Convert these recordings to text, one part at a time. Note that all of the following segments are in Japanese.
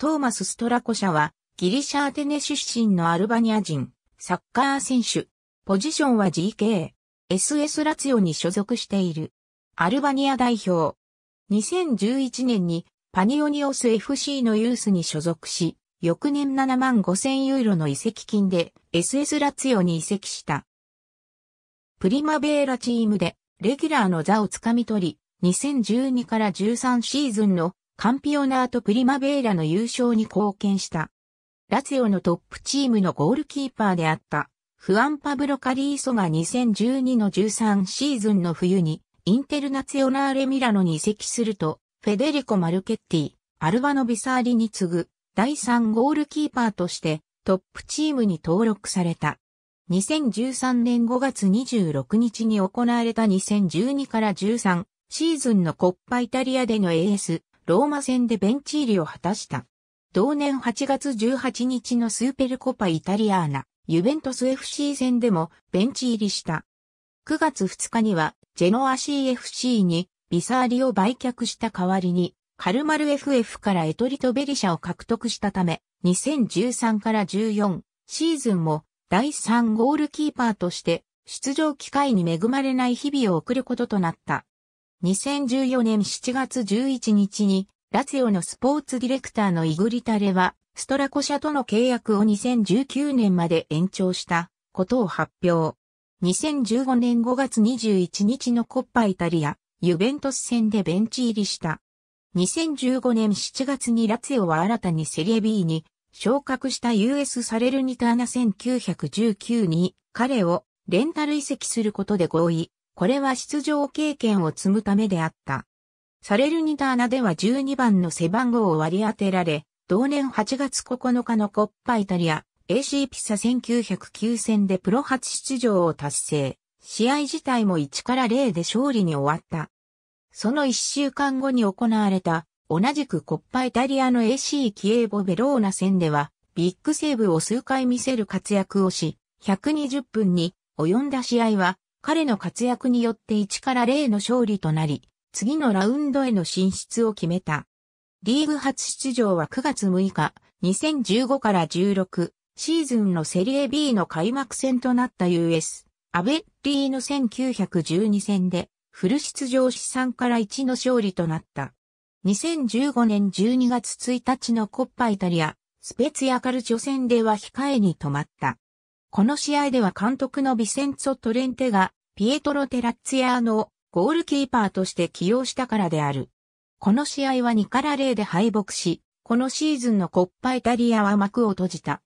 トーマス・ストラコ社は、ギリシャ・アテネ出身のアルバニア人、サッカー選手。ポジションは GK、SS ラツヨに所属している。アルバニア代表。2011年にパニオニオス FC のユースに所属し、翌年7万5千ユーロの移籍金で SS ラツヨに移籍した。プリマベーラチームでレギュラーの座をつかみ取り、2012から13シーズンのカンピオナート・プリマベーラの優勝に貢献した。ラツィオのトップチームのゴールキーパーであった、フアン・パブロ・カリーソが2012の13シーズンの冬に、インテルナツィオナーレ・ミラノに移籍すると、フェデリコ・マルケッティ、アルバノ・ビサーリに次ぐ、第3ゴールキーパーとして、トップチームに登録された。2013年5月26日に行われた2012から13シーズンのコッパイタリアでの AS ローマ戦でベンチ入りを果たした。同年8月18日のスーペルコパイタリアーナ、ユベントス FC 戦でもベンチ入りした。9月2日には、ジェノア CFC にビサーリを売却した代わりに、カルマル FF からエトリとベリシャを獲得したため、2013から14シーズンも第3ゴールキーパーとして出場機会に恵まれない日々を送ることとなった。2014年7月11日に、ラツィオのスポーツディレクターのイグリタレは、ストラコ社との契約を2019年まで延長したことを発表。2015年5月21日のコッパイタリア、ユベントス戦でベンチ入りした。2015年7月にラツィオは新たにセリエ B に昇格した US サレルニターナ1919に彼をレンタル移籍することで合意。これは出場経験を積むためであった。サレルニターナでは12番の背番号を割り当てられ、同年8月9日のコッパイタリア AC ピサ1909戦でプロ初出場を達成。試合自体も1から0で勝利に終わった。その1週間後に行われた、同じくコッパイタリアの AC キエーボベローナ戦では、ビッグセーブを数回見せる活躍をし、120分に及んだ試合は、彼の活躍によって1から0の勝利となり、次のラウンドへの進出を決めた。リーグ初出場は9月6日、2015から16シーズンのセリエ B の開幕戦となった US、アベッリーの1912戦で、フル出場資産から1の勝利となった。2015年12月1日のコッパイタリア、スペツヤカルチョ戦では控えに止まった。この試合では監督のビセンツォ・トレンテが、ピエトロ・テラッツィアーノをゴールキーパーとして起用したからである。この試合は2から0で敗北し、このシーズンのコッパイタリアは幕を閉じた。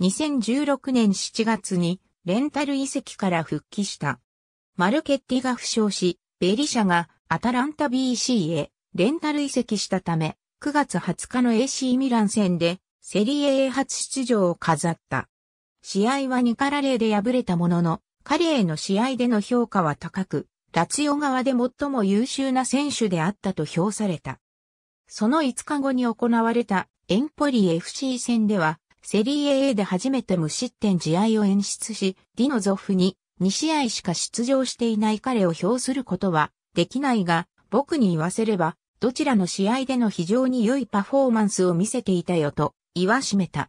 2016年7月にレンタル遺跡から復帰した。マルケッティが負傷し、ベリシャがアタランタ BC へレンタル遺跡したため、9月20日の AC ミラン戦でセリエ A 初出場を飾った。試合は2から0で敗れたものの、彼への試合での評価は高く、ラツヨ側で最も優秀な選手であったと評された。その5日後に行われたエンポリ FC 戦では、セリエ A で初めて無失点試合を演出し、ディノゾフに2試合しか出場していない彼を評することはできないが、僕に言わせれば、どちらの試合での非常に良いパフォーマンスを見せていたよと言わしめた。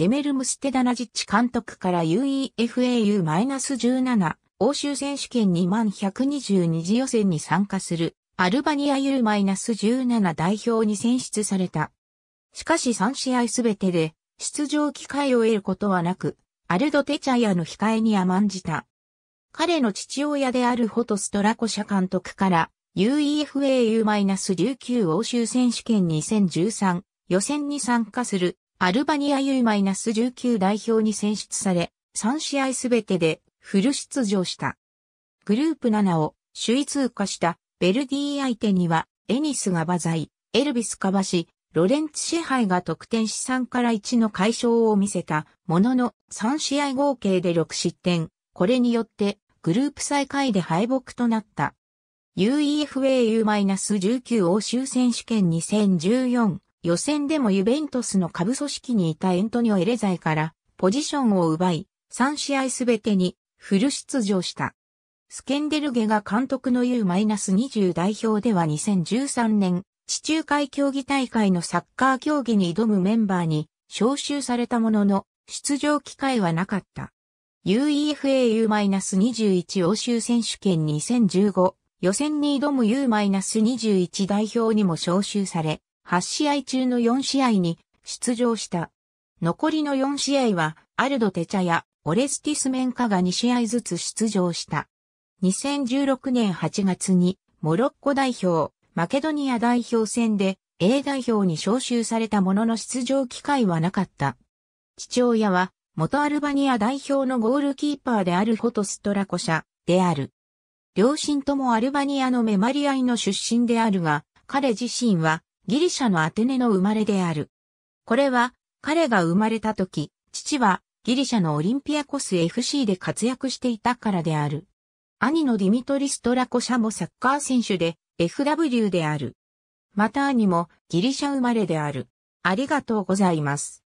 ジェメル・ムステダナジッチ監督から UEFAU-17 欧州選手権2 122次予選に参加するアルバニア U-17 代表に選出された。しかし3試合すべてで出場機会を得ることはなく、アルド・テチャイアの控えに甘んじた。彼の父親であるホトストラコシャ監督から UEFAU-19 欧州選手権2013予選に参加するアルバニア U-19 代表に選出され、3試合すべてでフル出場した。グループ7を首位通過したベルディ相手には、エニスがバザイ、エルビスカバシ、ロレンツ支配が得点資産から1の解消を見せたものの3試合合計で6失点。これによってグループ最下位で敗北となった。UEFA U-19 欧州選手権2014予選でもユベントスの下部組織にいたエントニオ・エレザイからポジションを奪い、3試合すべてにフル出場した。スケンデルゲが監督の U-20 代表では2013年、地中海競技大会のサッカー競技に挑むメンバーに招集されたものの、出場機会はなかった。UEFA-U-21 欧州選手権2015予選に挑む U-21 代表にも招集され、8試合中の4試合に出場した。残りの4試合は、アルド・テチャやオレスティス・メンカが2試合ずつ出場した。2016年8月に、モロッコ代表、マケドニア代表戦で A 代表に招集されたものの出場機会はなかった。父親は、元アルバニア代表のゴールキーパーであるホトストラコ社である。両親ともアルバニアのメマリアイの出身であるが、彼自身はギリシャのアテネの生まれである。これは、彼が生まれた時、父はギリシャのオリンピアコス FC で活躍していたからである。兄のディミトリストラコシャもサッカー選手で FW である。また兄もギリシャ生まれである。ありがとうございます。